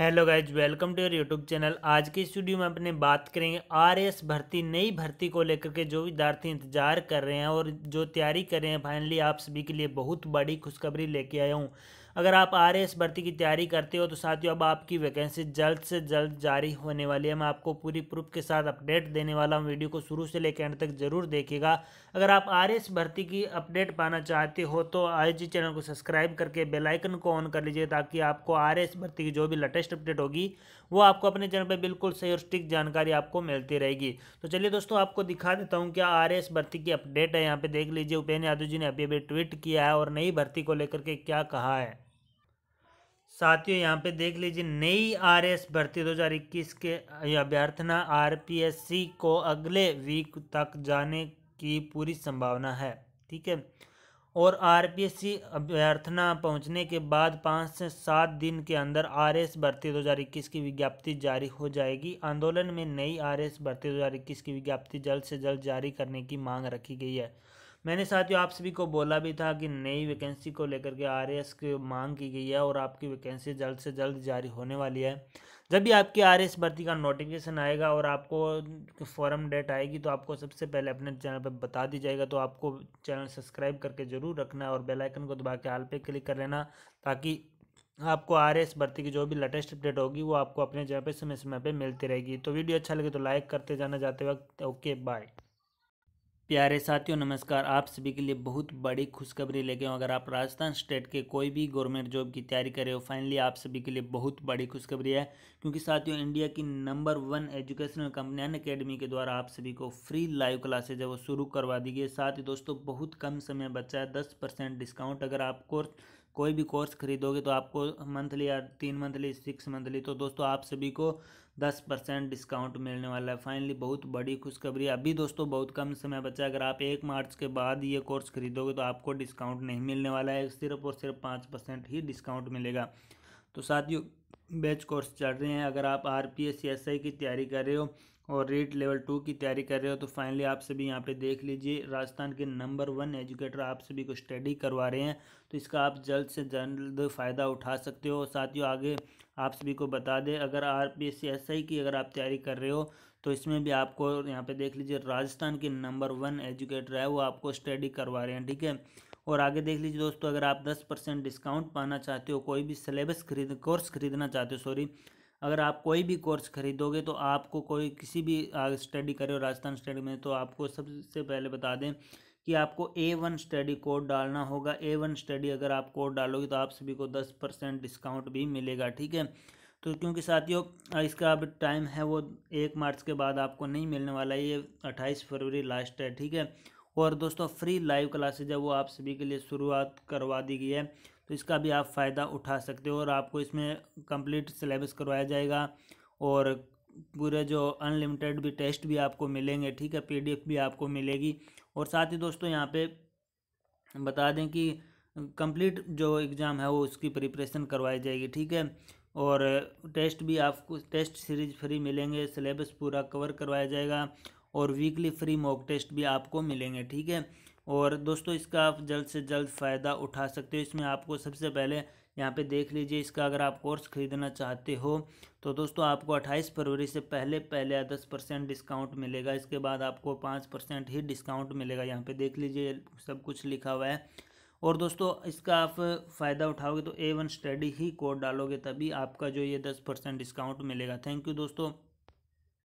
hello guys welcome to your YouTube channel आज की studio में अपने बात करेंगे आरएस भर्ती नई भर्ती को लेकर के जो विद्यार्थी इंतजार कर रहे हैं और जो तैयारी कर रहे हैं फाइनली आप सभी के लिए बहुत बड़ी खुशखबरी लेके आया हूँ अगर आप आर भर्ती की तैयारी करते हो तो साथियों अब आपकी वैकेंसी जल्द से जल्द जारी होने वाली है मैं आपको पूरी प्रूफ के साथ अपडेट देने वाला हूँ वीडियो को शुरू से लेकर एंड तक जरूर देखिएगा अगर आप आर भर्ती की अपडेट पाना चाहते हो तो जी चैनल को सब्सक्राइब करके बेलाइकन को ऑन कर लीजिए ताकि आपको आर भर्ती की जो भी लेटेस्ट अपडेट होगी वो आपको अपने चैनल पर बिल्कुल सही और स्टिक जानकारी आपको मिलती रहेगी तो चलिए दोस्तों आपको दिखा देता हूँ क्या आर भर्ती की अपडेट है यहाँ पर देख लीजिए उपेन्द्र यादव जी ने अभी अभी ट्वीट किया है और नई भर्ती को लेकर के क्या कहा है साथियों यहाँ पे देख लीजिए नई आर एस भर्ती 2021 के अभ्यर्थना आरपीएससी को अगले वीक तक जाने की पूरी संभावना है ठीक है और आरपीएससी अभ्यर्थना पहुँचने के बाद पाँच से सात दिन के अंदर आरएस भर्ती 2021 की विज्ञप्ति जारी हो जाएगी आंदोलन में नई आरएस भर्ती 2021 की विज्ञप्ति जल्द से जल्द जारी करने की मांग रखी गई है मैंने साथियों आप सभी को बोला भी था कि नई वैकेंसी को लेकर के आर एस की मांग की गई है और आपकी वैकेंसी जल्द से जल्द जारी होने वाली है जब भी आपकी आर एस भर्ती का नोटिफिकेशन आएगा और आपको फॉरम डेट आएगी तो आपको सबसे पहले अपने चैनल पर बता दी जाएगा तो आपको चैनल सब्सक्राइब करके जरूर रखना है और बेलाइकन को दबा के आल पर क्लिक कर लेना ताकि आपको आर एस भर्ती की जो भी लेटेस्ट अपडेट होगी वो आपको अपने जगह पर समय समय पर मिलती रहेगी तो वीडियो अच्छा लगे तो लाइक करते जाना जाते वक्त ओके बाय प्यारे साथियों नमस्कार आप सभी के लिए बहुत बड़ी खुशखबरी लेके हूँ अगर आप राजस्थान स्टेट के कोई भी गवर्नमेंट जॉब की तैयारी कर रहे हो फाइनली आप सभी के लिए बहुत बड़ी खुशखबरी है क्योंकि साथियों इंडिया की number one educational company Unacademy के द्वारा आप सभी को फ्री लाइव क्लासेज है वो शुरू करवा दी गई साथ ही दोस्तों बहुत कम समय बचा है दस डिस्काउंट अगर आप कोर्स कोई भी कोर्स खरीदोगे तो आपको मंथली या तीन मंथली सिक्स मंथली तो दोस्तों आप सभी को दस परसेंट डिस्काउंट मिलने वाला है फाइनली बहुत बड़ी खुशखबरी अभी दोस्तों बहुत कम समय बचा अगर आप एक मार्च के बाद ये कोर्स खरीदोगे तो आपको डिस्काउंट नहीं मिलने वाला है सिर्फ और सिर्फ पाँच परसेंट ही डिस्काउंट मिलेगा तो साथियों बैच कोर्स चल रहे हैं अगर आप R P S S I की तैयारी कर रहे हो और रेट लेवल टू की तैयारी कर रहे हो तो फाइनली आप सभी यहाँ पे देख लीजिए राजस्थान के नंबर वन एजुकेटर आप सभी को स्टडी करवा रहे हैं तो इसका आप जल्द से जल्द फ़ायदा उठा सकते हो साथियों आगे आप सभी को बता दें अगर R P S S I की अगर आप तैयारी कर रहे हो तो इसमें भी आपको यहाँ पर देख लीजिए राजस्थान के नंबर वन एजुकेटर है वो आपको स्टडी करवा रहे हैं ठीक है और आगे देख लीजिए दोस्तों अगर आप दस परसेंट डिस्काउंट पाना चाहते हो कोई भी सिलेबस खरीद कोर्स खरीदना चाहते हो सॉरी अगर आप कोई भी कोर्स खरीदोगे तो आपको कोई किसी भी स्टडी करे राजस्थान स्टडी में तो आपको सबसे पहले बता दें कि आपको ए वन स्टडी कोड डालना होगा ए वन स्टडी अगर आप कोड डालोगे तो आप सभी को दस परसेंट डिस्काउंट भी मिलेगा ठीक है तो क्योंकि साथियों इसका अब टाइम है वो एक मार्च के बाद आपको नहीं मिलने वाला ये अट्ठाईस फरवरी लास्ट है ठीक है और दोस्तों फ्री लाइव क्लासेज है वो आप सभी के लिए शुरुआत करवा दी गई है तो इसका भी आप फ़ायदा उठा सकते हो और आपको इसमें कंप्लीट सिलेबस करवाया जाएगा और पूरे जो अनलिमिटेड भी टेस्ट भी आपको मिलेंगे ठीक है पीडीएफ भी आपको मिलेगी और साथ ही दोस्तों यहाँ पे बता दें कि कंप्लीट जो एग्ज़ाम है वो उसकी प्रिपरेशन करवाई जाएगी ठीक है और टेस्ट भी आपको टेस्ट सीरीज फ्री मिलेंगे सिलेबस पूरा कवर करवाया जाएगा और वीकली फ्री मॉक टेस्ट भी आपको मिलेंगे ठीक है और दोस्तों इसका आप जल्द से जल्द फ़ायदा उठा सकते हो इसमें आपको सबसे पहले यहाँ पे देख लीजिए इसका अगर आप कोर्स ख़रीदना चाहते हो तो दोस्तों आपको 28 फरवरी से पहले पहले दस परसेंट डिस्काउंट मिलेगा इसके बाद आपको पाँच परसेंट ही डिस्काउंट मिलेगा यहाँ पे देख लीजिए सब कुछ लिखा हुआ है और दोस्तों इसका आप फ़ायदा उठाओगे तो ए वन स्टडी ही कोड डालोगे तभी आपका जो ये दस परसेंट डिस्काउंट मिलेगा थैंक यू दोस्तों